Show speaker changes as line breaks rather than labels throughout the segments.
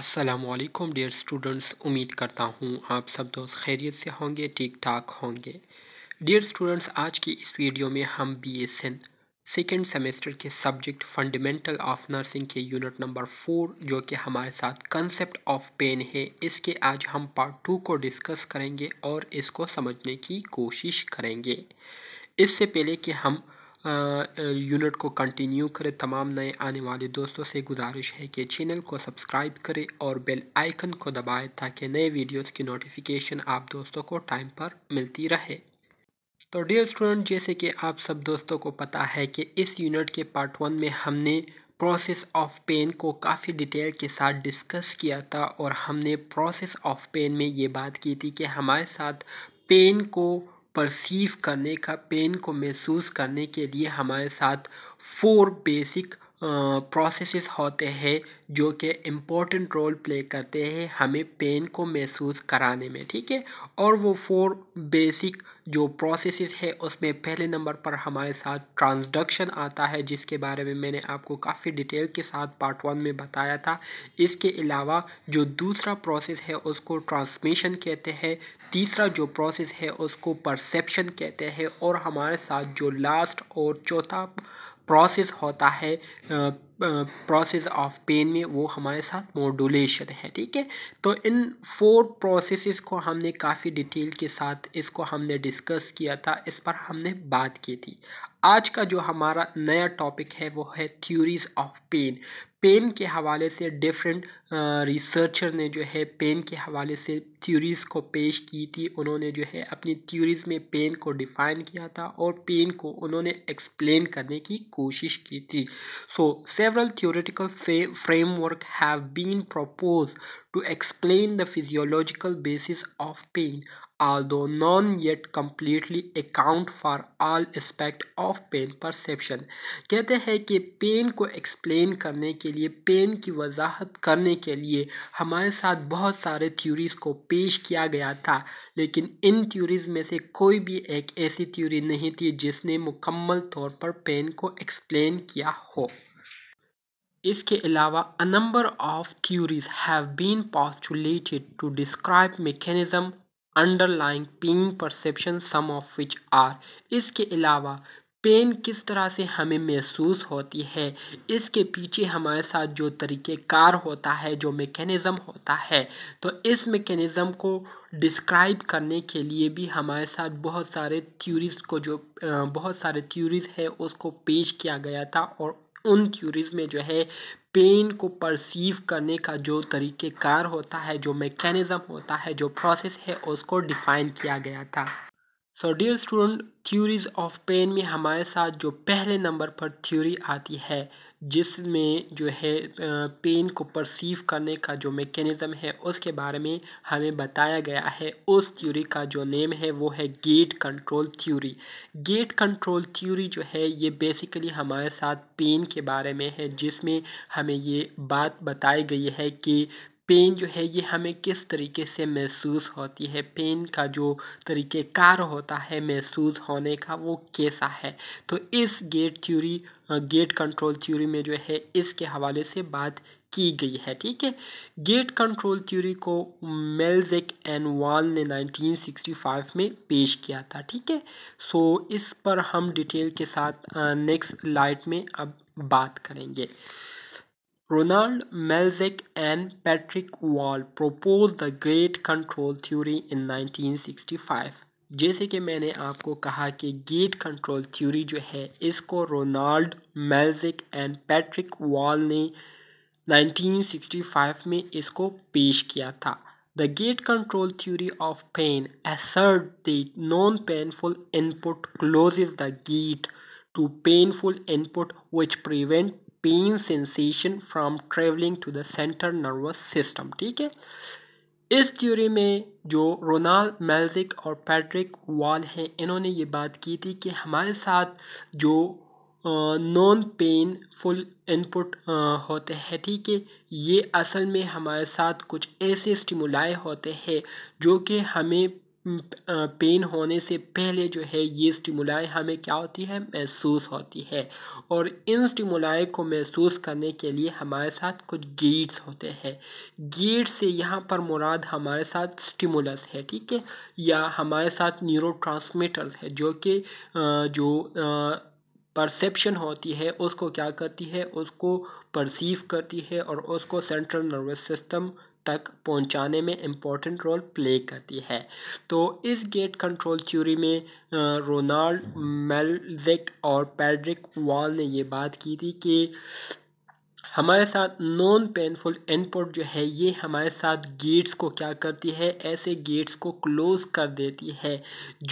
Aslam dear students उम्मीद करता हूँ आप सब दोस्त खैरियत से होंगे ठीक ठाक होंगे डियर स्टूडेंट्स आज की इस वीडियो में हम B S N second semester के सब्जेक्ट फंडामेंटल ऑफ नर्सिंग के यूनिट नंबर फोर जो कि हमारे साथ कंसेप्ट ऑफ पेन है इसके आज हम पार्ट टू को डिस्कस करेंगे और इसको समझने की कोशिश करेंगे इससे पहले कि हम यूनिट को कंटिन्यू करें तमाम नए आने वाले दोस्तों से गुजारिश है कि चैनल को सब्सक्राइब करें और बेल आइकन को दबाएं ताकि नए वीडियोस की नोटिफिकेशन आप दोस्तों को टाइम पर मिलती रहे तो डियर स्टूडेंट जैसे कि आप सब दोस्तों को पता है कि इस यूनिट के पार्ट वन में हमने प्रोसेस ऑफ पेन को काफ़ी डिटेल के साथ डिस्कस किया था और हमने प्रोसेस ऑफ पेन में ये बात की थी कि हमारे साथ पेन को परसीव करने का पेन को महसूस करने के लिए हमारे साथ फोर बेसिक प्रोसेसेस होते हैं जो कि इम्पोर्टेंट रोल प्ले करते हैं हमें पेन को महसूस कराने में ठीक है और वो फोर बेसिक जो प्रोसेसेस है उसमें पहले नंबर पर हमारे साथ ट्रांसडक्शन आता है जिसके बारे में मैंने आपको काफ़ी डिटेल के साथ पार्ट वन में बताया था इसके अलावा जो दूसरा प्रोसेस है उसको ट्रांसमिशन कहते हैं तीसरा जो प्रोसेस है उसको परसेप्शन कहते हैं और हमारे साथ जो लास्ट और चौथा प्रोसेस होता है प्रोसेस ऑफ पेन में वो हमारे साथ मोडुलेशन है ठीक है तो इन फोर प्रोसेसेस को हमने काफ़ी डिटेल के साथ इसको हमने डिस्कस किया था इस पर हमने बात की थी आज का जो हमारा नया टॉपिक है वो है थ्योरीज ऑफ पेन पेन के हवाले से डिफरेंट रिसर्चर ने जो है पेन के हवाले से थ्योरीज़ को पेश की थी उन्होंने जो है अपनी थ्योरीज़ में पेन को डिफ़ाइन किया था और पेन को उन्होंने एक्सप्लेन करने की कोशिश की थी so several theoretical framework have been propose to explain the physiological basis of pain although non yet completely account for all aspect of pain perception कहते हैं कि पेन को एक्सप्लेन करने के लिए पेन की वजाहत करने के लिए हमारे साथ बहुत सारे थ्योरीज़ को पेश किया गया था लेकिन इन थ्योरीज़ में से कोई भी एक ऐसी थ्योरी नहीं थी जिसने मुकम्मल तौर पर पेन को एक्सप्लेन किया हो इसके अलावा a number of theories have been postulated to describe mechanism underlying pain perception some of which are इसके अलावा पेन किस तरह से हमें महसूस होती है इसके पीछे हमारे साथ जो तरीक़ेकार होता है जो मेकेनिज़म होता है तो इस मेकेनिज़म को डिस्क्राइब करने के लिए भी हमारे साथ बहुत सारे थ्योरीज़ को जो बहुत सारे थ्योरीज़ है उसको पेश किया गया था और उन थ्योरीज़ में जो है पेन को परसीव करने का जो तरीक़ेकार होता है जो मैकेनिज़्म होता है जो प्रोसेस है उसको डिफ़ाइन किया गया था so dear student theories of pain में हमारे साथ जो पहले नंबर पर थ्योरी आती है जिसमें जो है पेन को परसीव करने का जो मेकेनिज़म है उसके बारे में हमें बताया गया है उस थ्योरी का जो नेम है वो है gate control theory gate control theory जो है ये बेसिकली हमारे साथ पेन के बारे में है जिसमें हमें ये बात बताई गई है कि पेन जो है ये हमें किस तरीके से महसूस होती है पेन का जो तरीक़ेकार होता है महसूस होने का वो कैसा है तो इस gate theory gate control theory में जो है इसके हवाले से बात की गई है ठीक है गेट कंट्रोल थ्योरी को मेलजिक एंड वाल ने 1965 में पेश किया था ठीक है सो इस पर हम डिटेल के साथ नेक्स्ट लाइट में अब बात करेंगे Ronald Melzick and Patrick Wall proposed the Great Control Theory in 1965. जैसे कि मैंने आपको कहा कि gate control theory जो है इसको Ronald मेल्जिक and Patrick Wall ने 1965 में इसको पेश किया था The gate control theory of pain asserts that non-painful input closes the gate to painful input which prevent pain sensation from travelling to the central nervous system ठीक है इस theory में जो रोनाल्ड मेल्जिक और पैट्रिक वॉल हैं इन्होंने ये बात की थी कि हमारे साथ जो नॉन पेन फुल इनपुट होते हैं ठीक है ये असल में हमारे साथ कुछ ऐसे स्टिमुलाए होते हैं जो कि हमें पेन होने से पहले जो है ये स्टिमुलाए हमें क्या होती है महसूस होती है और इन स्टिमुलाए को महसूस करने के लिए हमारे साथ कुछ गेट्स होते हैं गेट से यहाँ पर मुराद हमारे साथ स्टिमुलस है ठीक है या हमारे साथ न्यूरो है जो कि जो परसेप्शन होती है उसको क्या करती है उसको परसीव करती है और उसको सेंट्रल नर्वस सिस्टम तक पहुंचाने में इम्पोर्टेंट रोल प्ले करती है तो इस गेट कंट्रोल थ्योरी में रोनाल्ड मेलजिक और पैड्रिक वॉल ने ये बात की थी कि हमारे साथ नॉन पेनफुल इनपुट जो है ये हमारे साथ गेट्स को क्या करती है ऐसे गेट्स को क्लोज कर देती है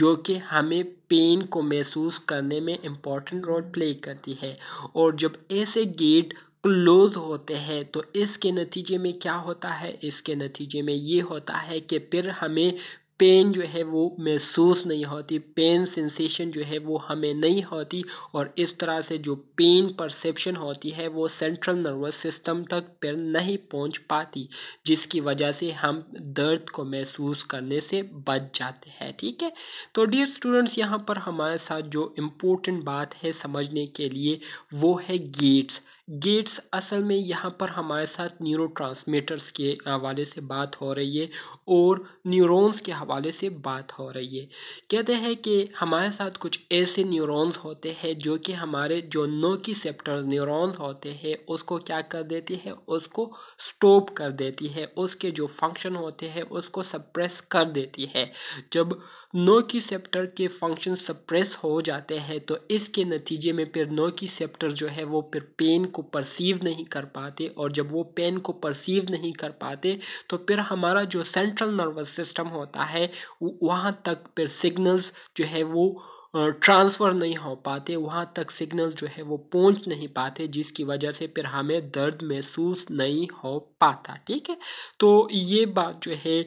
जो कि हमें पेन को महसूस करने में इम्पॉर्टेंट रोल प्ले करती है और जब ऐसे गेट क्लोज होते हैं तो इसके नतीजे में क्या होता है इसके नतीजे में ये होता है कि फिर हमें पेन जो है वो महसूस नहीं होती पेन सेंसेशन जो है वो हमें नहीं होती और इस तरह से जो पेन परसेप्शन होती है वो सेंट्रल नर्वस सिस्टम तक पर नहीं पहुंच पाती जिसकी वजह से हम दर्द को महसूस करने से बच जाते हैं ठीक है तो डियर स्टूडेंट्स यहाँ पर हमारे साथ जो इम्पोर्टेंट बात है समझने के लिए वो है गेट्स गेट्स असल में यहाँ पर हमारे साथ न्यूरो के हवाले से बात हो रही है और न्यूरॉन्स के हवाले से बात हो रही है कहते हैं कि हमारे साथ कुछ ऐसे न्यूरॉन्स होते हैं जो कि हमारे जो नो की सेप्टर न्यूरॉन्स होते हैं उसको क्या कर देती है उसको स्टॉप कर देती है उसके जो फंक्शन होते हैं उसको सप्रेस कर देती है जब सेप्टर के फंक्शन सप्रेस हो जाते हैं तो इसके नतीजे में फिर सेप्टर जो है वो फिर पेन को परसीव नहीं कर पाते और जब वो पेन को परसीव नहीं कर पाते तो फिर हमारा जो सेंट्रल नर्वस सिस्टम होता है वहाँ तक फिर सिग्नल्स जो है वो ट्रांसफ़र नहीं हो पाते वहाँ तक सिग्नल जो है वो पहुँच नहीं पाते जिसकी वजह से फिर हमें दर्द महसूस नहीं हो पाता ठीक है तो ये बात जो है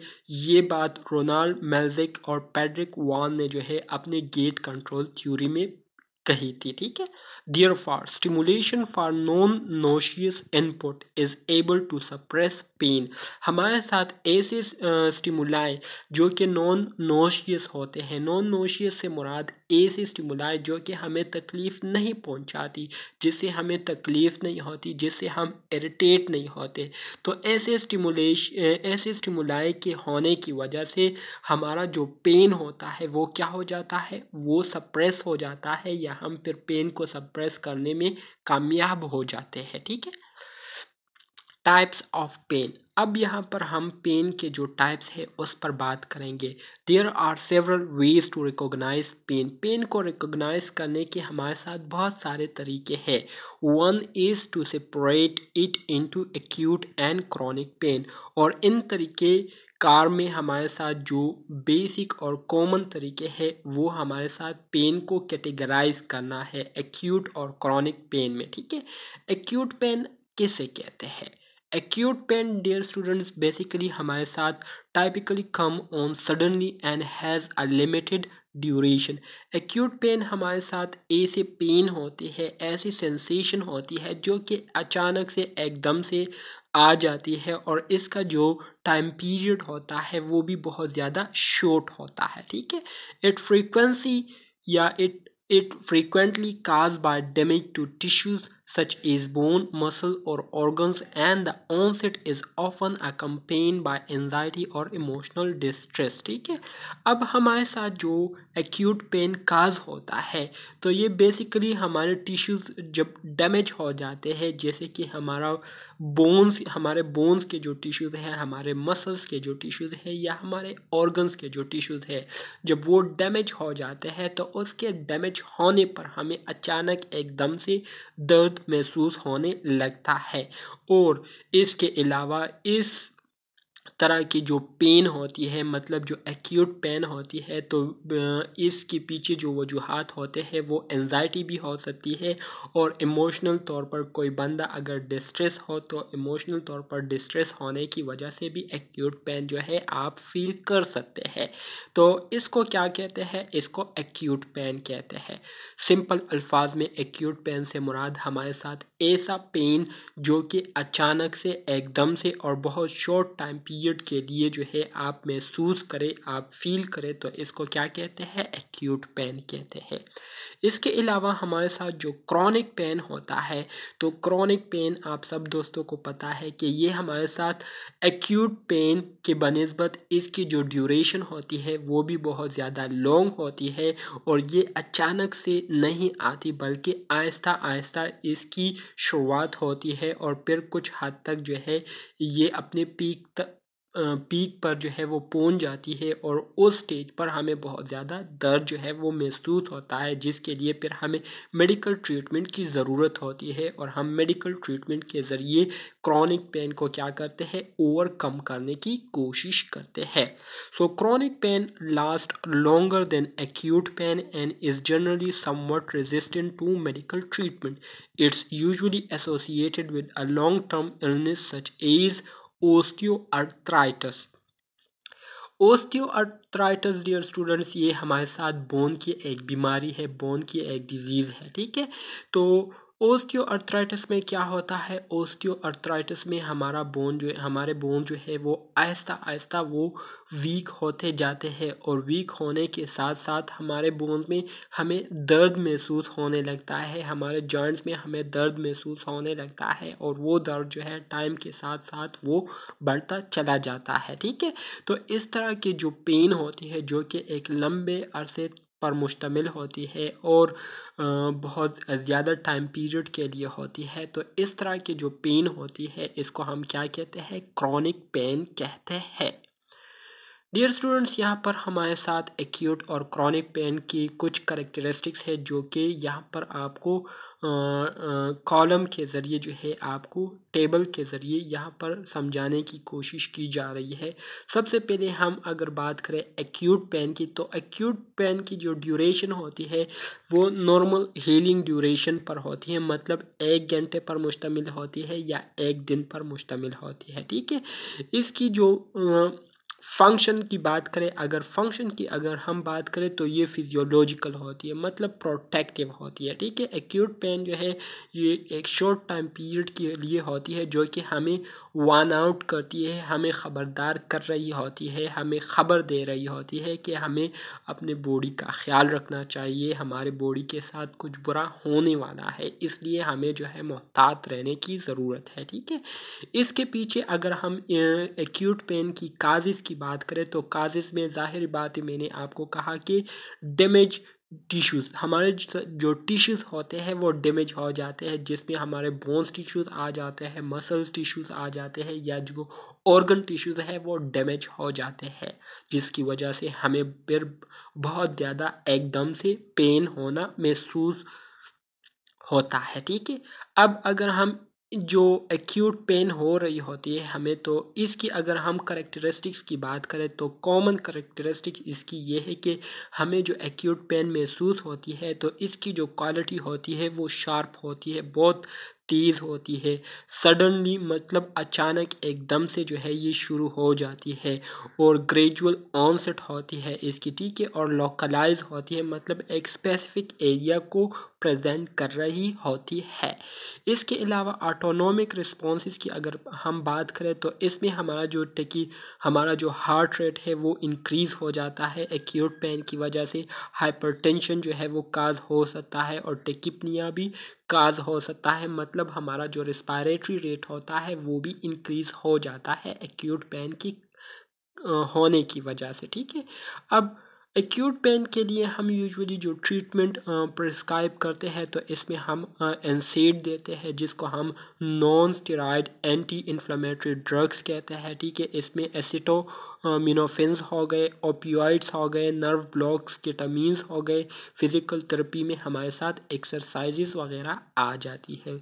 ये बात रोनाल्ड मेल्जिक और पैड्रिक वॉन ने जो है अपने गेट कंट्रोल थ्योरी में कही थी ठीक है therefore stimulation for non noxious input is able to suppress pain हमारे साथ ऐसे स्टिमुलाई जो कि नॉन नोशियस होते हैं नॉन नोशियस से मुराद ऐसे स्टिमुलाए जो कि हमें तकलीफ़ नहीं पहुंचाती जिससे हमें तकलीफ़ नहीं होती जिससे हम इरिटेट नहीं होते तो ऐसे स्टिमुलेश ऐसे स्टिमुलाए के होने की वजह से हमारा जो पेन होता है वो क्या हो जाता है वो सप्रेस हो जाता है या या हम फिर पेन को सप्रेस करने में कामयाब हो जाते हैं ठीक है टाइप्स ऑफ पेन अब यहाँ पर हम पेन के जो टाइप्स है उस पर बात करेंगे there are several ways to recognize pain pain को रिकोगनाइज करने के हमारे साथ बहुत सारे तरीके हैं one is to separate it into acute and chronic pain और इन तरीके कार में हमारे साथ जो बेसिक और कॉमन तरीके हैं वो हमारे साथ पेन को कैटेगराइज करना है एक्यूट और क्रॉनिक पेन में ठीक है एक्यूट पेन किसे कहते हैं acute pain dear student basically हमारे साथ typically come on suddenly and has a limited duration acute pain हमारे साथ ऐसे पेन होते हैं ऐसी सेंसेशन होती है जो कि अचानक से एकदम से आ जाती है और इसका जो टाइम पीरियड होता है वो भी बहुत ज़्यादा शॉर्ट होता है ठीक है इट फ्रीक्वेंसी या it it frequently cause by damage to tissues such as bone, muscle, or organs, and the onset is often accompanied by anxiety or emotional distress. ठीक है अब हमारे साथ जो एक्यूट पेन काज होता है तो ये बेसिकली हमारे टिश्यूज जब डैमेज हो जाते हैं जैसे कि हमारा बोन्स हमारे बोन्स के जो टिश्यूज़ हैं हमारे मसल्स के जो टिश्यूज़ हैं या हमारे ऑर्गन्स के जो टिश्यूज़ हैं जब वो डैमेज हो जाते हैं तो उसके डैमेज होने पर हमें अचानक एकदम से दर्द महसूस होने लगता है और इसके अलावा इस तरह की जो पेन होती है मतलब जो एक्यूट पेन होती है तो इसके पीछे जो वजूहत होते हैं वो एनजाइटी भी हो सकती है और इमोशनल तौर पर कोई बंदा अगर डिस्ट्रेस हो तो इमोशनल तौर पर डिस्ट्रेस होने की वजह से भी एक्यूट पेन जो है आप फील कर सकते हैं तो इसको क्या कहते हैं इसको एक्यूट पेन कहते हैं सिंपल अल्फाज में एक्यूट पेन से मुराद हमारे साथ ऐसा पेन जो कि अचानक से एकदम से और बहुत शॉर्ट टाइम पीरियड पीरियड के लिए जो है आप महसूस करें आप फील करें तो इसको क्या कहते हैं एक्यूट पेन कहते हैं इसके अलावा हमारे साथ जो क्रॉनिक पेन होता है तो क्रॉनिक पेन आप सब दोस्तों को पता है कि ये हमारे साथ एक्यूट पेन के बनस्बत इसकी जो ड्यूरेशन होती है वो भी बहुत ज़्यादा लॉन्ग होती है और ये अचानक से नहीं आती बल्कि आहिस्ता आहिस्ता इसकी शुरुआत होती है और फिर कुछ हद तक जो है ये अपने पीक तक पीक पर जो है वो पहुंच जाती है और उस स्टेज पर हमें बहुत ज़्यादा दर्द जो है वो महसूस होता है जिसके लिए फिर हमें मेडिकल ट्रीटमेंट की ज़रूरत होती है और हम मेडिकल ट्रीटमेंट के ज़रिए क्रॉनिक पेन को क्या करते हैं ओवरकम करने की कोशिश करते हैं so chronic pain last longer than acute pain and is generally somewhat resistant to medical treatment it's usually associated with a long term illness such as osteoarthritis osteoarthritis dear students ये हमारे साथ bone की एक बीमारी है bone की एक disease है ठीक है तो ओस्टियोआर्थराइटिस में क्या होता है ओस्टियोआर्थराइटिस में हमारा बोन जो है हमारे बोन जो है वो आहिस्ता आहिस्ता वो वीक होते जाते हैं और वीक होने के साथ साथ हमारे बोन में हमें दर्द महसूस होने लगता है हमारे जॉइंट्स में हमें दर्द महसूस होने लगता है और वो दर्द जो है टाइम के साथ साथ वो बढ़ता चला जाता है ठीक है तो इस तरह की जो पेन होती है जो कि एक लंबे अरसे पर मुश्तमिल होती है और बहुत ज़्यादा टाइम पीरियड के लिए होती है तो इस तरह की जो पेन होती है इसको हम क्या कहते हैं क्रॉनिक पेन कहते हैं डियर स्टूडेंट्स यहाँ पर हमारे साथ एक्यूट और क्रॉनिक पेन की कुछ करेक्टरिस्टिक्स है जो कि यहाँ पर आपको कॉलम के ज़रिए जो है आपको टेबल के ज़रिए यहाँ पर समझाने की कोशिश की जा रही है सबसे पहले हम अगर बात करें एक्यूट पेन की तो एक्यूट पेन की जो ड्यूरेशन होती है वो नॉर्मल हीलिंग ड्यूरेशन पर होती है मतलब एक घंटे पर मुश्तमिल होती है या एक दिन पर मुश्तमिल होती है ठीक है इसकी जो फंक्शन की बात करें अगर फंक्शन की अगर हम बात करें तो ये फिजियोलॉजिकल होती है मतलब प्रोटेक्टिव होती है ठीक है एक्यूट पेन जो है ये एक शॉर्ट टाइम पीरियड के लिए होती है जो कि हमें वन आउट करती है हमें ख़बरदार कर रही होती है हमें ख़बर दे रही होती है कि हमें अपने बॉडी का ख्याल रखना चाहिए हमारे बॉडी के साथ कुछ बुरा होने वाला है इसलिए हमें जो है मोहतात रहने की ज़रूरत है ठीक है इसके पीछे अगर हम एक्यूट पेन की काजिज़ की बात करें तो काजेज में ज़ाहिर बात है मैंने आपको कहा कि डैमेज टिश्यूज़ हमारे जो टिश्यूज़ होते हैं वो डैमेज हो जाते हैं जिसमें हमारे बोन्स टिश्यूज़ आ जाते हैं मसल्स टिश्यूज़ आ जाते हैं या जो ऑर्गन टिश्यूज़ है वो डैमेज हो जाते हैं जिसकी वजह से हमें फिर बहुत ज़्यादा एकदम से पेन होना महसूस होता है ठीक है अब अगर हम जो एक्यूट पेन हो रही होती है हमें तो इसकी अगर हम करेक्टरिस्टिक्स की बात करें तो कॉमन करेक्टरिस्टिक्स इसकी ये है कि हमें जो एक्यूट पेन महसूस होती है तो इसकी जो क्वालिटी होती है वो शार्प होती है बहुत तेज़ होती है सडनली मतलब अचानक एकदम से जो है ये शुरू हो जाती है और ग्रेजुअल ऑनसेट होती है इसकी ठीक है और लोकलाइज होती है मतलब एक स्पेसिफिक एरिया को प्रेजेंट कर रही होती है इसके अलावा ऑटोनोमिक रिस्पॉन्स की अगर हम बात करें तो इसमें हमारा जो टिकी हमारा जो हार्ट रेट है वो इंक्रीज़ हो जाता है एक्यूट पेन की वजह से हाइपरटेंशन जो है वो काज हो सकता है और टिकिपनिया भी काज हो सकता है मतलब मतलब हमारा जो रिस्पायरेटरी रेट होता है वो भी इंक्रीज़ हो जाता है एक्यूट पेन की होने की वजह से ठीक है अब एक्यूट पेन के लिए हम यूजुअली जो ट्रीटमेंट प्रिस्क्राइब करते हैं तो इसमें हम एनसीड देते हैं जिसको हम non steroid anti inflammatory drugs कहते हैं ठीक है इसमें एसिटो मिनोफेंस हो गए ओपियोइड्स हो गए नर्व ब्लॉक्स केटामीन्स हो गए फिज़िकल थेरेपी में हमारे साथ एक्सरसाइज़ वगैरह आ जाती है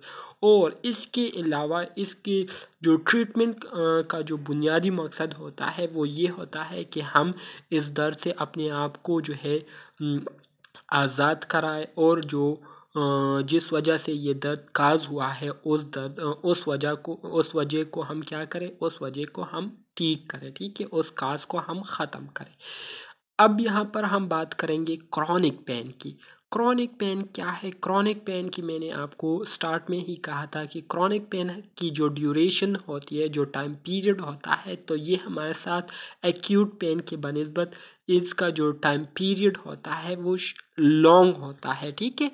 और इसके अलावा इसके जो ट्रीटमेंट का जो बुनियादी मकसद होता है वो ये होता है कि हम इस दर्द से अपने आप को जो है आज़ाद कराए और जो जिस वजह से ये दर्द काज हुआ है उस दर्द उस वजह को उस वजह को हम क्या करें उस वजह को हम ठीक करें ठीक है उस काज को हम ख़त्म करें अब यहाँ पर हम बात करेंगे क्रॉनिक पेन की क्रॉनिक पेन क्या है क्रॉनिक पेन की मैंने आपको स्टार्ट में ही कहा था कि क्रॉनिक पेन की जो ड्यूरेशन होती है जो टाइम पीरियड होता है तो ये हमारे साथ एक्यूट पेन के बनस्बत इसका जो टाइम पीरियड होता है वो लॉन्ग होता है ठीक है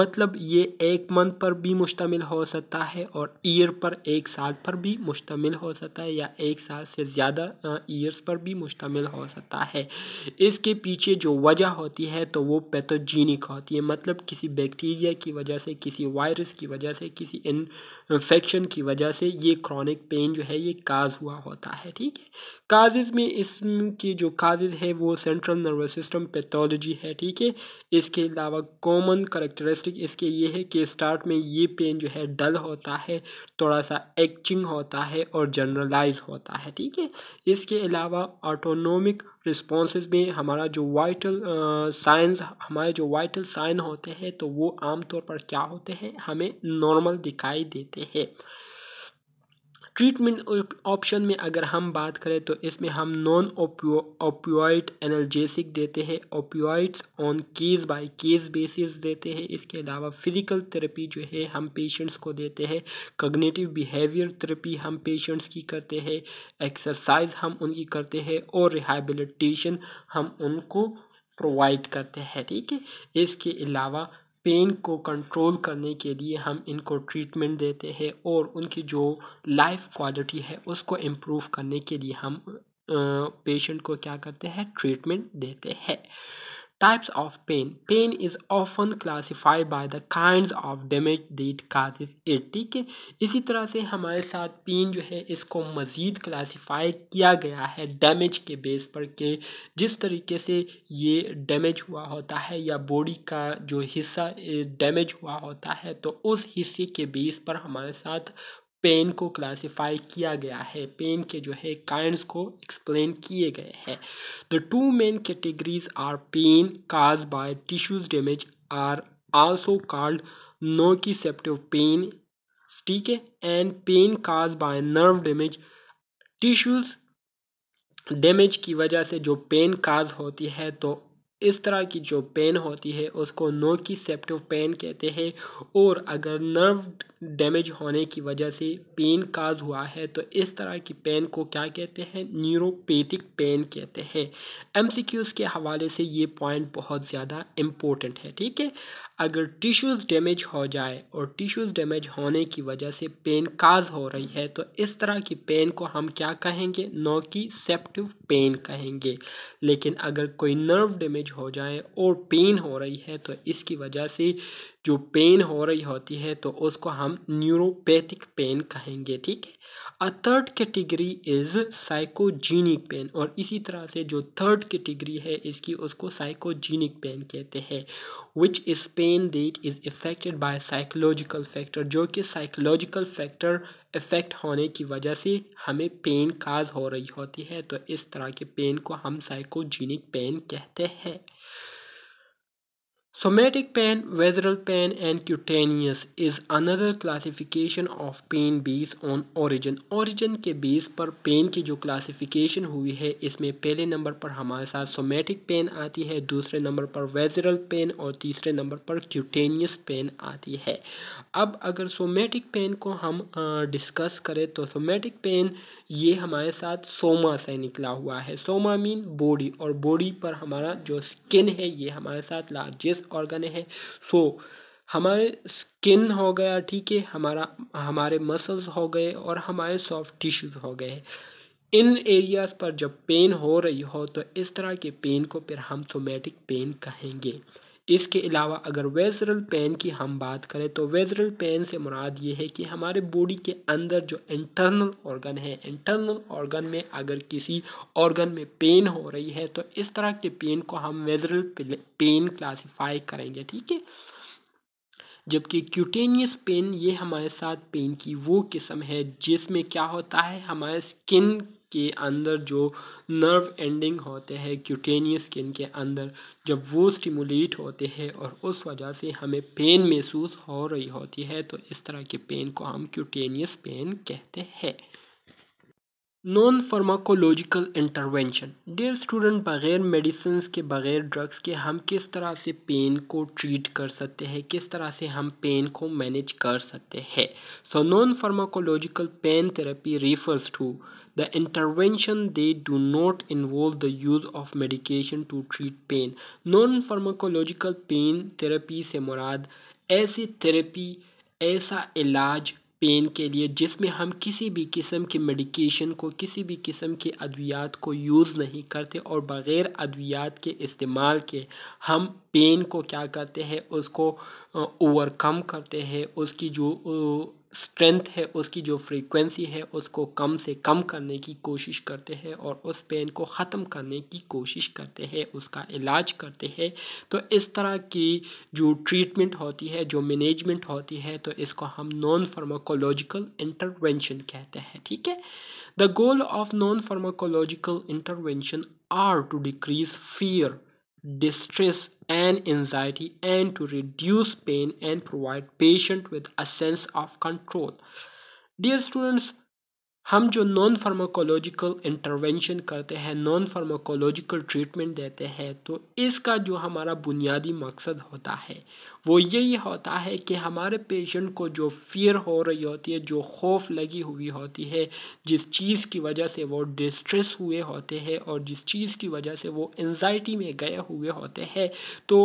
मतलब ये एक मंथ पर भी मुश्तमिल हो सकता है और ईयर पर एक साल पर भी मुश्तमिल हो सकता है या एक साल से ज़्यादा ईयर्स पर भी मुश्तमिल हो सकता है इसके पीछे जो वजह होती है तो वो पैथोजीनिक होती है मतलब किसी बैक्टीरिया की वजह से किसी वायरस की वजह से किसी इन्फेक्शन की वजह से ये क्रॉनिक पेन जो है ये काज हुआ होता है ठीक है काजेज़ में इसके जो काजेज़ है वो सेंट्रल नर्वस सिस्टम पैथोलॉजी है ठीक है इसके अलावा कॉमन करेक्टरिस्टिक इसके ये है कि स्टार्ट में ये पेन जो है डल होता है थोड़ा सा एक्चिंग होता है और जनरलाइज होता है ठीक है इसके अलावा ऑटोनोमिक रिस्पॉन्स में हमारा जो वाइटल साइंस हमारे जो वाइटल साइन होते हैं तो वो आमतौर पर क्या होते हैं हमें नॉर्मल दिखाई देते हैं ट्रीटमेंट ऑप्शन में अगर हम बात करें तो इसमें हम नॉन ओपियोइड एनर्जेसिक देते हैं opioids on case by case basis देते हैं इसके अलावा फिजिकल थेरेपी जो है हम पेशेंट्स को देते हैं कग्नेटिव बिहेवियर थेरेपी हम पेशेंट्स की करते हैं एक्सरसाइज हम उनकी करते हैं और रिहाबिलिटेशन हम उनको प्रोवाइड करते हैं ठीक है इसके अलावा पेन को कंट्रोल करने के लिए हम इनको ट्रीटमेंट देते हैं और उनकी जो लाइफ क्वालिटी है उसको इम्प्रूव करने के लिए हम पेशेंट को क्या करते हैं ट्रीटमेंट देते हैं Types of pain. Pain is often classified by the kinds of damage that causes it ठीक है इसी तरह से हमारे साथ पेन जो है इसको मज़ीद क्लासीफाई किया गया है डैमेज के बेस पर के जिस तरीके से ये डैमेज हुआ होता है या बॉडी का जो हिस्सा डैमेज हुआ होता है तो उस हिस्से के बेस पर हमारे साथ पेन को क्लासिफाई किया गया है पेन के जो है काइंड को एक्सप्लेन किए गए हैं the two main categories are pain cause by tissues damage are also called nociceptive pain ठीक है and pain cause by nerve damage tissues damage की वजह से जो पेन काज होती है तो इस तरह की जो पेन होती है उसको नोकी सेप्टिव पेन कहते हैं और अगर नर्व डैमेज होने की वजह से पेन काज हुआ है तो इस तरह की पेन को क्या कहते हैं न्यूरोपैथिक पेन कहते हैं एमसीक्यूज़ के हवाले से ये पॉइंट बहुत ज़्यादा इम्पोर्टेंट है ठीक है अगर टिश्यूज़ डैमेज हो जाए और टिश्यूज़ डैमेज होने की वजह से पेन काज हो रही है तो इस तरह की पेन को हम क्या कहेंगे नोकी सेप्टिव पेन कहेंगे लेकिन अगर कोई नर्व डैमेज हो जाए और पेन हो रही है तो इसकी वजह से जो पेन हो रही होती है तो उसको हम न्यूरोपैथिक पेन कहेंगे ठीक है a third category is psychogenic pain और इसी तरह से जो थर्ड कैटेगरी है इसकी उसको साइकोजीनिक पेन कहते हैं which is pain that is affected by psychological factor जो कि साइकोलॉजिकल फैक्टर इफेक्ट होने की वजह से हमें पेन काज हो रही होती है तो इस तरह के पेन को हम साइकोजीनिक पेन कहते हैं Somatic pain, visceral pain, and cutaneous is another classification of pain base on origin. Origin के बेस पर पेन की जो क्लासिफिकेशन हुई है इसमें पहले नंबर पर हमारे साथ सोमेटिक पेन आती है दूसरे नंबर पर वेजरल पेन और तीसरे नंबर पर क्यूटेनियस पेन आती है अब अगर सोमेटिक पेन को हम डिस्कस करें तो सोमेटिक पेन ये हमारे साथ सोमा से निकला हुआ है सोमा मीन बॉडी और बॉडी पर हमारा जो स्किन है ये हमारे साथ लार्जेस्ट ऑर्गन है सो हमारे स्किन हो गया ठीक है हमारा हमारे मसल्स हो गए और हमारे सॉफ्ट टिश्यूज हो गए इन एरियाज़ पर जब पेन हो रही हो तो इस तरह के पेन को फिर हम सोमेटिक पेन कहेंगे इसके अलावा अगर वेजरल पेन की हम बात करें तो वेजरल पेन से मुराद ये है कि हमारे बॉडी के अंदर जो इंटरनल ऑर्गन है इंटरनल ऑर्गन में अगर किसी ऑर्गन में पेन हो रही है तो इस तरह के पेन को हम वेजरल पेन क्लासीफाई करेंगे ठीक है जबकि क्यूटेनियस पेन ये हमारे साथ पेन की वो किस्म है जिसमें क्या होता है हमारे स्किन के अंदर जो नर्व एंडिंग होते हैं क्यूटेनियस स्किन के अंदर जब वो स्टिमुलेट होते हैं और उस वजह से हमें पेन महसूस हो रही होती है तो इस तरह के पेन को हम क्यूटेनियस पेन कहते हैं non pharmacological intervention dear student बग़ैर मेडिसिन के बग़ैर ड्रग्स के हम किस तरह से पेन को ट्रीट कर सकते हैं किस तरह से हम पेन को मैनेज कर सकते हैं so non pharmacological pain therapy refers to The intervention they do not involve the use of medication to treat pain. Non pharmacological pain therapy से मुराद ऐसी थेरेपी ऐसा इलाज पेन के लिए जिसमें हम किसी भी किस्म की मेडिकेशन को किसी भी किस्म के अद्वियात को यूज़ नहीं करते और बग़ैर अद्वियात के इस्तेमाल के हम पेन को क्या करते हैं उसको ओवरकम करते हैं उसकी जो स्ट्रेंथ है उसकी जो फ्रीक्वेंसी है उसको कम से कम करने की कोशिश करते हैं और उस पेन को ख़त्म करने की कोशिश करते हैं उसका इलाज करते हैं तो इस तरह की जो ट्रीटमेंट होती है जो मैनेजमेंट होती है तो इसको हम नॉन फार्माकोलॉजिकल इंटरवेंशन कहते हैं ठीक है the goal of non pharmacological intervention are to decrease fear distress and anxiety and to reduce pain and provide patient with a sense of control dear students हम जो नॉन फार्माकोलॉजिकल इंटरवेंशन करते हैं non pharmacological treatment देते हैं तो इसका जो हमारा बुनियादी मकसद होता है वो यही होता है कि हमारे पेशेंट को जो फियर हो रही होती है जो खौफ लगी हुई होती है जिस चीज़ की वजह से वो डिस्ट्रेस हुए होते हैं और जिस चीज़ की वजह से वो एनजाइटी में गए हुए होते हैं तो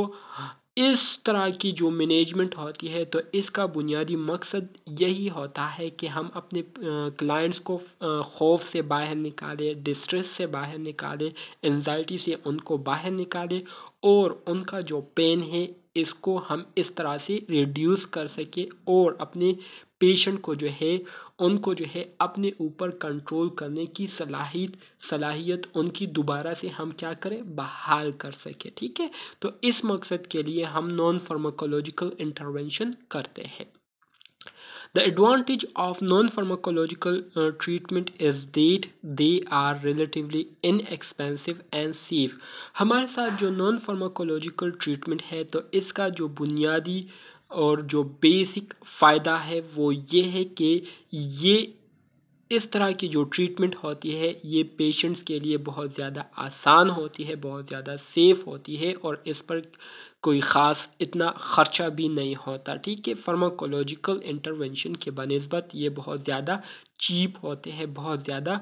इस तरह की जो मैनेजमेंट होती है तो इसका बुनियादी मकसद यही होता है कि हम अपने क्लाइंट्स को खौफ से बाहर निकालें डिस्ट्रेस से बाहर निकालें एनजाइटी से उनको बाहर निकालें और उनका जो पेन है इसको हम इस तरह से रिड्यूस कर सकें और अपने पेशेंट को जो है उनको जो है अपने ऊपर कंट्रोल करने की सलाहित सलाहियत उनकी दोबारा से हम क्या करें बहाल कर सकें ठीक है तो इस मकसद के लिए हम नॉन फार्माकोलॉजिकल इंटरवेंशन करते हैं the advantage of non pharmacological treatment is that they are relatively inexpensive and safe हमारे साथ जो नॉन फार्माकोलॉजिकल ट्रीटमेंट है तो इसका जो बुनियादी uh, और जो बेसिक फ़ायदा है वो ये है कि ये इस तरह की जो ट्रीटमेंट होती है ये पेशेंट्स के लिए बहुत ज़्यादा आसान होती है बहुत ज़्यादा सेफ़ होती है और इस पर कोई ख़ास इतना ख़र्चा भी नहीं होता ठीक है फार्माकोलॉजिकल इंटरवेंशन के बनस्बत ये बहुत ज़्यादा चीप होते हैं बहुत ज़्यादा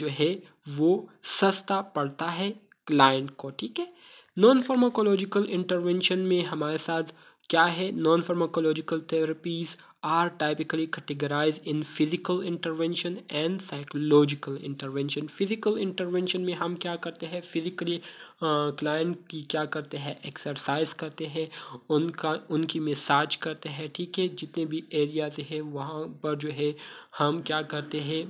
जो है वो सस्ता पड़ता है क्लाइंट को ठीक है नॉन फार्माकोलॉजिकल इंटरवेंशन में हमारे साथ क्या है non pharmacological therapies are typically categorize in physical intervention and psychological intervention physical intervention में हम क्या करते हैं फिजिकली क्लाइंट की क्या करते हैं एक्सरसाइज करते हैं उनका उनकी मिसाज करते हैं ठीक है जितने भी एरियाज है वहाँ पर जो है हम क्या करते हैं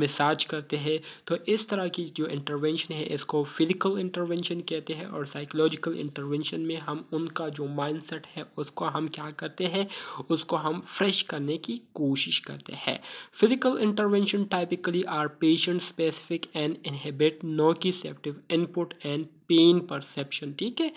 मिसाज करते हैं तो इस तरह की जो इंटरवेंशन है इसको फिजिकल इंटरवेंशन कहते हैं और साइकोलॉजिकल इंटरवेंशन में हम उनका जो माइंडसेट है उसको हम क्या करते हैं उसको हम फ्रेश करने की कोशिश करते हैं physical intervention typically are patient specific and inhibit nociceptive input output and pain perception ठीक है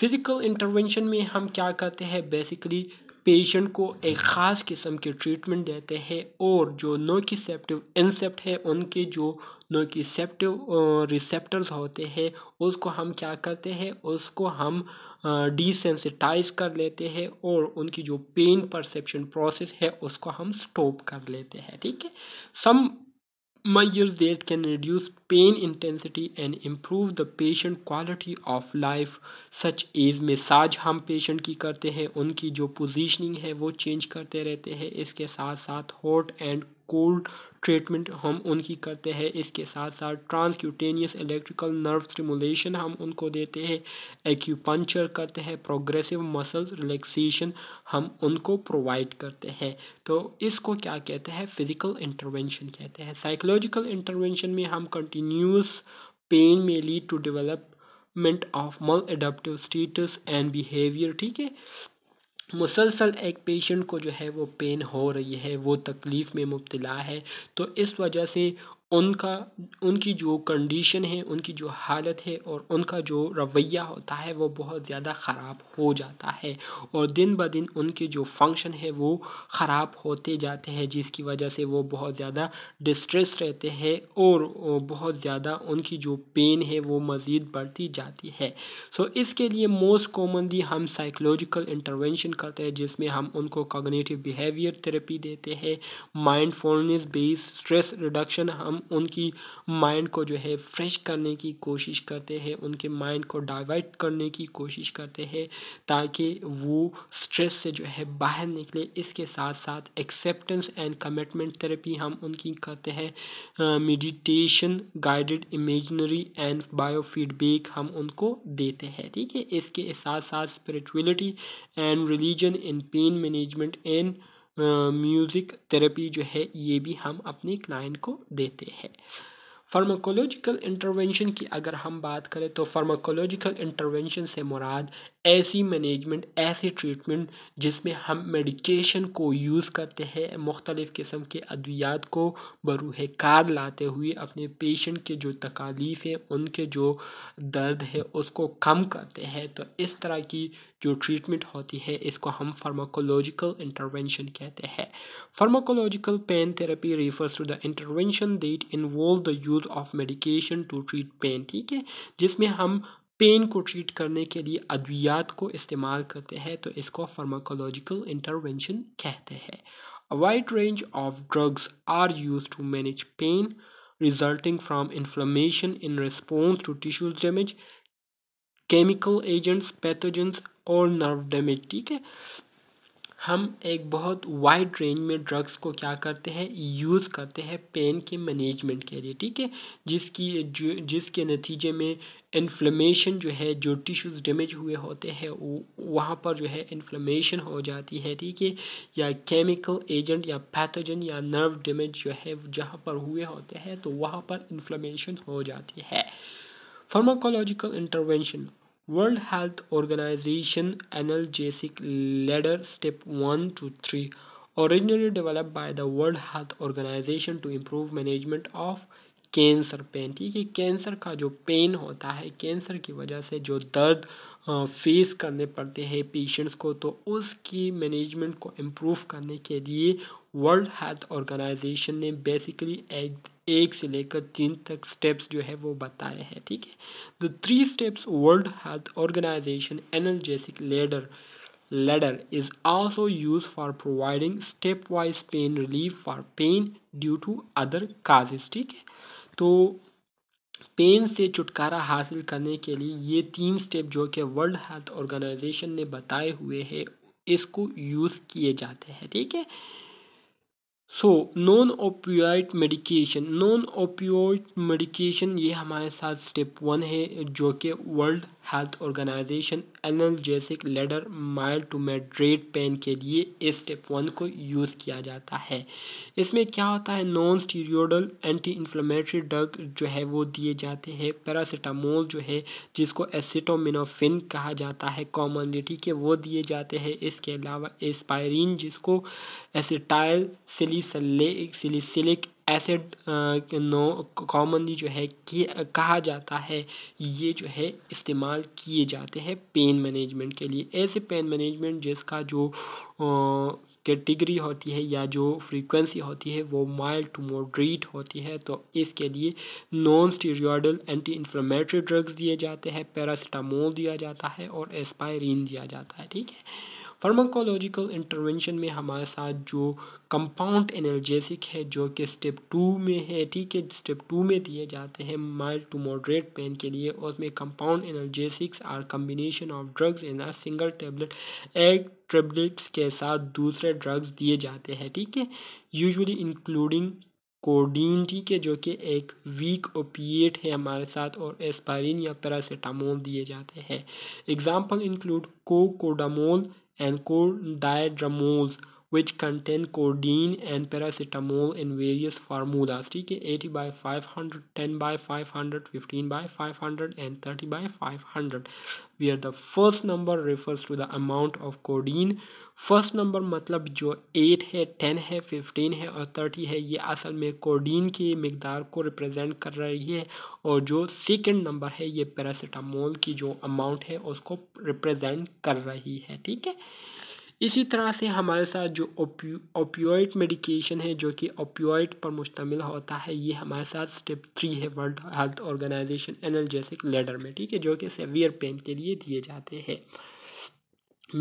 फिज़िकल इंटरवेंशन में हम क्या करते हैं बेसिकली पेशेंट को एक ख़ास किस्म के ट्रीटमेंट देते हैं और जो नोकिसेप्टिव इंसेप्ट है उनके जो नोकिसेप्टिव रिसेप्टर्स होते हैं उसको हम क्या करते हैं उसको हम डिसेंसिटाइज कर लेते हैं और उनकी जो पेन परसेप्शन प्रोसेस है उसको हम स्टॉप कर लेते हैं ठीक है some measures that can reduce pain intensity and improve the patient quality of life such as massage हम पेशेंट की करते हैं उनकी जो पोजीशनिंग है वो चेंज करते रहते हैं इसके साथ साथ हॉट एंड कोल्ड ट्रीटमेंट हम उनकी करते हैं इसके साथ साथ ट्रांसक्यूटेनियस इलेक्ट्रिकल नर्व स्टिमुलेशन हम उनको देते हैं एक्यूपंचर करते हैं प्रोग्रेसिव मसल रिलैक्सेशन हम उनको प्रोवाइड करते हैं तो इसको क्या कहते हैं फिज़िकल इंटरवेंशन कहते हैं साइकोलॉजिकल इंटरवेंशन में हम कंटिन्यूस पेन में lead to development of maladaptive status and behaviour ठीक है मुसलसल एक पेशेंट को जो है वो पेन हो रही है वो तकलीफ़ में मुबतला है तो इस वजह से उनका उनकी जो कंडीशन है उनकी जो हालत है और उनका जो रवैया होता है वो बहुत ज़्यादा ख़राब हो जाता है और दिन ब दिन उनके जो फंक्शन है वो ख़राब होते जाते हैं जिसकी वजह से वो बहुत ज़्यादा डिस्ट्रेस रहते हैं और बहुत ज़्यादा उनकी जो पेन है वो मज़ीद बढ़ती जाती है सो so, इसके लिए मोस्ट कॉमनली हम साइकोलॉजिकल इंटरवेंशन करते हैं जिसमें हम उनको कॉग्नेटिव बिहेवियर थेरेपी देते हैं माइंडफुलनेस बेस्ड स्ट्रेस रिडक्शन हम हम उनकी माइंड को जो है फ्रेश करने की कोशिश करते हैं उनके माइंड को डाइवर्ट करने की कोशिश करते हैं ताकि वो स्ट्रेस से जो है बाहर निकले इसके साथ साथ एक्सेप्टेंस एंड कमिटमेंट थेरेपी हम उनकी करते हैं meditation guided imagery and biofeedback हम उनको देते हैं ठीक है इसके साथ साथ spirituality and religion in pain management and music therapy जो है ये भी हम अपने क्लाइंट को देते हैं फार्माकोलॉजिकल इंटरवेंशन की अगर हम बात करें तो फार्माकोलॉजिकल इंटरवेंशन से मुराद ऐसी मैनेजमेंट ऐसी ट्रीटमेंट जिसमें हम मेडिकेशन को यूज़ करते हैं मुख्तलिफ़ किस्म के अद्वियात को बरूह कार लाते हुए अपने पेशेंट के जो तकालीफ हैं उनके जो दर्द है उसको कम करते हैं तो इस तरह की जो ट्रीटमेंट होती है इसको हम फार्माकोलॉजिकल इंटरवेंशन कहते हैं pharmacological pain therapy refers to the intervention that involve the use of medication to treat pain ठीक है जिसमें हम पेन को ट्रीट करने के लिए अद्वियात को इस्तेमाल करते हैं तो इसको फार्माकोलॉजिकल इंटरवेंशन कहते हैं a wide range of drugs are use to manage pain resulting from inflammation in response to tissues damage chemical agents pathogens और नर्व डैमेज ठीक है हम एक बहुत वाइड रेंज में ड्रग्स को क्या करते हैं यूज़ करते हैं पेन के मैनेजमेंट के लिए ठीक है जिसकी जो जिसके नतीजे में इन्फ्लेमेशन जो है जो टिश्यूज़ डैमेज हुए होते हैं वहाँ पर जो है इन्फ्लेमेशन हो जाती है ठीक है या केमिकल एजेंट या पैथोजन या नर्व डैमेज जो है जहाँ पर हुए होते हैं तो वहाँ पर इन्फ्लेमेशन हो जाती है pharmacological intervention World Health Organization Analgesic Ladder Step 1 to 3 originally developed by the World Health Organization to improve management of cancer pain ठीक है कैंसर का जो पेन होता है कैंसर की वजह से जो दर्द फेस करने पड़ते हैं पेशेंट्स को तो उसकी मैनेजमेंट को इम्प्रूव करने के लिए वर्ल्ड हेल्थ ऑर्गेनाइजेशन ने बेसिकली एक एक से लेकर तीन तक स्टेप्स जो है वो बताए हैं ठीक है the three steps World Health Organization analgesic ladder ladder is also use for providing step wise pain relief for pain due to other causes ठीक है तो पेन से छुटकारा हासिल करने के लिए ये तीन स्टेप जो कि वर्ल्ड हेल्थ ऑर्गेनाइजेशन ने बताए हुए हैं इसको यूज़ किए जाते हैं ठीक है थीके? So non opioid medication non opioid medication ये हमारे साथ स्टेप वन है जो कि World Health Organization analgesic ladder mild to moderate pain के लिए स्टेप वन को यूज़ किया जाता है इसमें क्या होता है non steroidal anti inflammatory drug जो है वो दिए जाते हैं पैरासीटामोल जो है जिसको एसिटोमिनोफिन कहा जाता है कॉमनली ठीक है वो दिए जाते हैं इसके अलावा एस्पायरिन जिसको acetyl salicylic acid known commonly जो है कि कहा जाता है ये जो है इस्तेमाल किए जाते हैं पेन मैनेजमेंट के लिए ऐसे पेन मैनेजमेंट जिसका जो कैटिगरी होती है या जो फ्रीक्वेंसी होती है वो माइल्ड टू मॉडरेट होती है तो इसके लिए non steroidal anti inflammatory drugs दिए जाते हैं पैरासीटामोल दिया जाता है और एस्पायरिन दिया जाता है ठीक है फार्माकोलॉजिकल इंटरवेंशन में हमारे साथ जो कंपाउंड एनर्जेसिक है जो कि स्टेप टू में है ठीक है स्टेप टू में दिए जाते हैं माइल्ड टू मॉडरेट पेन के लिए और उसमें compound analgesics are combination of drugs in a single tablet eg tablets के साथ दूसरे ड्रग्स दिए जाते हैं ठीक है यूजली इंक्लूडिंग कोडीन ठीक है जो कि एक वीक ओपिएट है हमारे साथ और एस्पायरिन या पैरासीटामोल दिए जाते हैं example include cocodamol and cool diadramols which contain codeine and paracetamol in various formulas ठीक है 80 by 500 10 by 500 15 by 500 and 30 by 500 where the first number refers to the amount of codeine first number मतलब जो eight है ten है fifteen है और thirty है ये असल में कोडीन की मकदार को रिप्रेजेंट कर रही है और जो सेकंड नंबर है ये पैरासीटामोल की जो अमाउंट है उसको रिप्रेजेंट कर रही है ठीक है इसी तरह से हमारे साथ जो ओपियो मेडिकेशन है जो कि ओपियोइड पर मुश्तमिल होता है ये हमारे साथ स्टेप थ्री है World Health Organization analgesic ladder में ठीक है जो कि सेवियर पेन के लिए दिए जाते हैं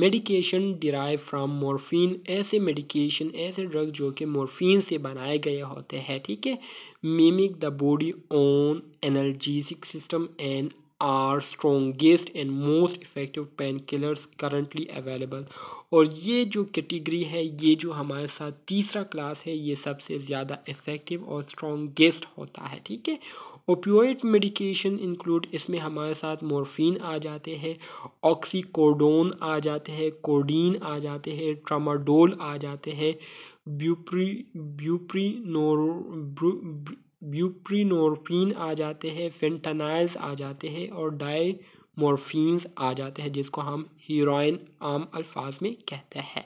मेडिकेशन डिराइव फ्राम मोरफिन ऐसे मेडिकेशन ऐसे ड्रग जो कि मोरफिन से बनाए गए होते हैं ठीक है mimic the body own analgesic system and are strongest and most effective painkillers currently available और ये जो कैटेगरी है ये जो हमारे साथ तीसरा क्लास है ये सबसे ज़्यादा इफ़ेक्टिव और स्ट्रोंगेस्ट होता है ठीक है ओपियोइड मेडिकेशन इंक्लूड इसमें हमारे साथ मॉर्फिन आ जाते हैं ऑक्सीकोडोन आ जाते हैं कोडीन आ जाते हैं ट्रामाडोल आ जाते हैं ब्यूप्री ब्यूप्री नोर ब्यूप्रीनोरफिन आ जाते हैं फेंटानाइल्स आ जाते हैं और डाईमोरफीन्स आ जाते हैं जिसको हम हीरोइन आम अल्फाज में कहते हैं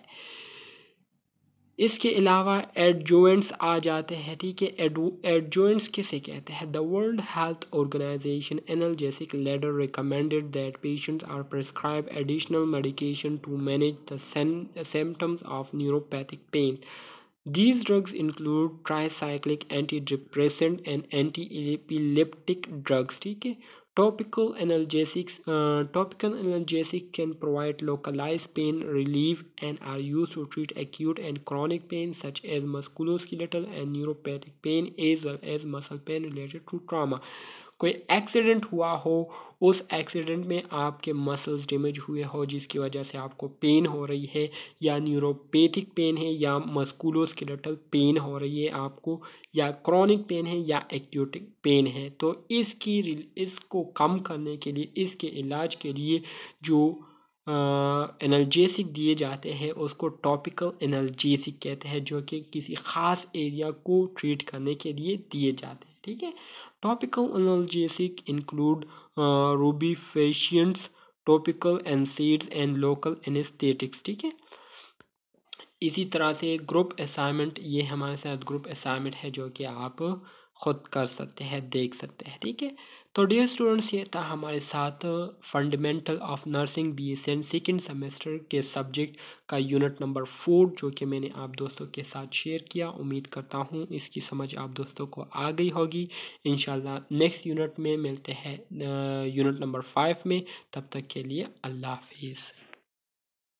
इसके अलावा एडजोइंट्स आ जाते हैं ठीक है एडजोइंट्स किसे कहते हैं the World Health Organization analgesic ladder recommended that patients are prescribe additional medication to manage the symptoms of neuropathic pain These drugs include tricyclic antidepressant and anti-epileptic drugs. ठीक है topical analgesics uh, topical analgesics can provide localized pain relief and are used to treat acute and chronic pain such as musculoskeletal and neuropathic pain as well as muscle pain related to trauma कोई accident हुआ हो उस accident में आपके muscles damage हुए हो जिसकी वजह से आपको पेन हो रही है या न्यूरोपैथिक पेन है या मस्कुलोस्केलेटल पेन हो रही है आपको या क्रॉनिक पेन है या एक्यूटिक पेन है तो इसकी इसको कम करने के लिए इसके इलाज के लिए जो एनर्जेसिक दिए जाते हैं उसको टॉपिकल एनर्जेसिक कहते हैं जो कि किसी ख़ास एरिया को ट्रीट करने के लिए दिए जाते हैं ठीक है Topical analgesic include uh, rubefacients topical NSAIDs and local anaesthetics ठीक है इसी तरह से ग्रुप असाइनमेंट ये हमारे साथ ग्रुप असाइनमेंट है जो कि आप ख़ुद कर सकते हैं देख सकते हैं ठीक है तो डियर स्टूडेंट्स ये था हमारे साथ fundamental of nursing B S N second semester के सब्जेक्ट का यूनिट नंबर फोर जो कि मैंने आप दोस्तों के साथ शेयर किया उम्मीद करता हूँ इसकी समझ आप दोस्तों को आ गई होगी इन नेक्स्ट यूनिट में मिलते हैं यूनिट नंबर फाइव में तब तक के लिए अल्लाह हाफिज़